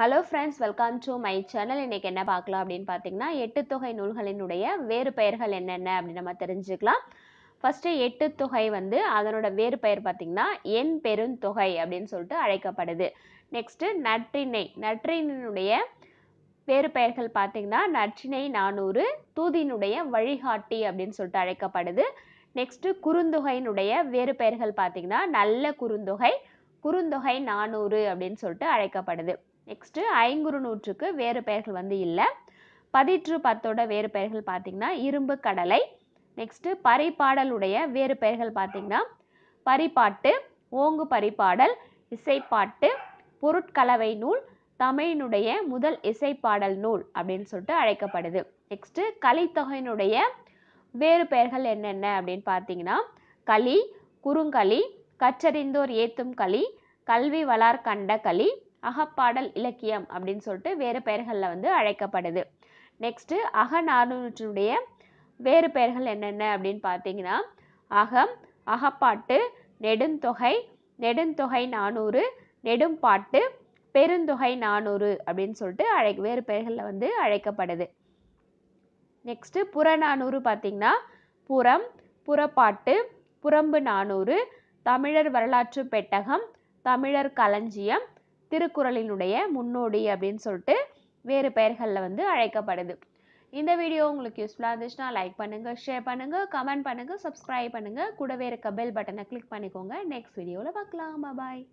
hello friends welcome to my channel இன்றைக்கி என்ன பார்க்கலாம் அப்படின்னு பார்த்தீங்கன்னா எட்டு தொகை நூல்களினுடைய வேறு பெயர்கள் என்னென்ன அப்படின்னு நம்ம தெரிஞ்சுக்கலாம் ஃபஸ்ட்டு எட்டு தொகை வந்து அதனோட வேறு பெயர் பார்த்திங்கன்னா என் பெருந்தொகை அப்படின்னு சொல்லிட்டு அழைக்கப்படுது நெக்ஸ்ட்டு நற்றிணை நற்றினுடைய வேறு பெயர்கள் பார்த்தீங்கன்னா நற்றிணை நானூறு தூதினுடைய வழிகாட்டி அப்படின்னு சொல்லிட்டு அழைக்கப்படுது நெக்ஸ்ட்டு குறுந்தொகையினுடைய வேறு பெயர்கள் பார்த்திங்கன்னா நல்ல குறுந்தொகை குறுந்தொகை நானூறு அப்படின்னு சொல்லிட்டு அழைக்கப்படுது நெக்ஸ்ட்டு நூற்றுக்கு வேறு பெயர்கள் வந்து இல்லை பதிற்று பத்தோட வேறு பெயர்கள் பார்த்திங்கன்னா இரும்பு கடலை நெக்ஸ்ட்டு பரிபாடலுடைய வேறு பெயர்கள் பார்த்திங்கன்னா பரிபாட்டு ஓங்கு பரிபாடல் இசைப்பாட்டு பொருட்கலவை நூல் தமிழினுடைய முதல் இசைப்பாடல் நூல் அப்படின்னு சொல்லிட்டு அழைக்கப்படுது நெக்ஸ்ட்டு கலித்தொகையினுடைய வேறு பெயர்கள் என்னென்ன அப்படின்னு பார்த்தீங்கன்னா களி குறுங்களி கற்றறிந்தோர் ஏத்தும் களி கல்வி வளார் கண்ட களி அகப்பாடல் இலக்கியம் அப்படின்னு சொல்லிட்டு வேறு பெயர்களில் வந்து அழைக்கப்படுது நெக்ஸ்ட்டு அகநானூற்றினுடைய வேறு பெயர்கள் என்னென்ன அப்படின்னு பார்த்தீங்கன்னா அகம் அகப்பாட்டு நெடுந்தொகை நெடுந்தொகை நானூறு நெடும்பாட்டு பெருந்தொகை நானூறு அப்படின்னு சொல்லிட்டு அழை வேறு பெயர்களில் வந்து அழைக்கப்படுது நெக்ஸ்ட்டு புறநானூறு பார்த்திங்கன்னா புறம் புறப்பாட்டு புறம்பு நானூறு தமிழர் வரலாற்று பெட்டகம் தமிழர் களஞ்சியம் திருக்குறளினுடைய முன்னோடி அப்படின்னு சொல்லிட்டு வேறு பெயர்களில் வந்து அழைக்கப்படுது இந்த வீடியோ உங்களுக்கு யூஸ்ஃபுல்லாக இருந்துச்சுன்னா லைக் பண்ணுங்கள் ஷேர் பண்ணுங்கள் கமெண்ட் பண்ணுங்கள் சப்ஸ்கிரைப் பண்ணுங்கள் கூடவே இருக்க பெல் பட்டனை கிளிக் பண்ணிக்கோங்க நெக்ஸ்ட் வீடியோவில் பார்க்கலாம் பாய்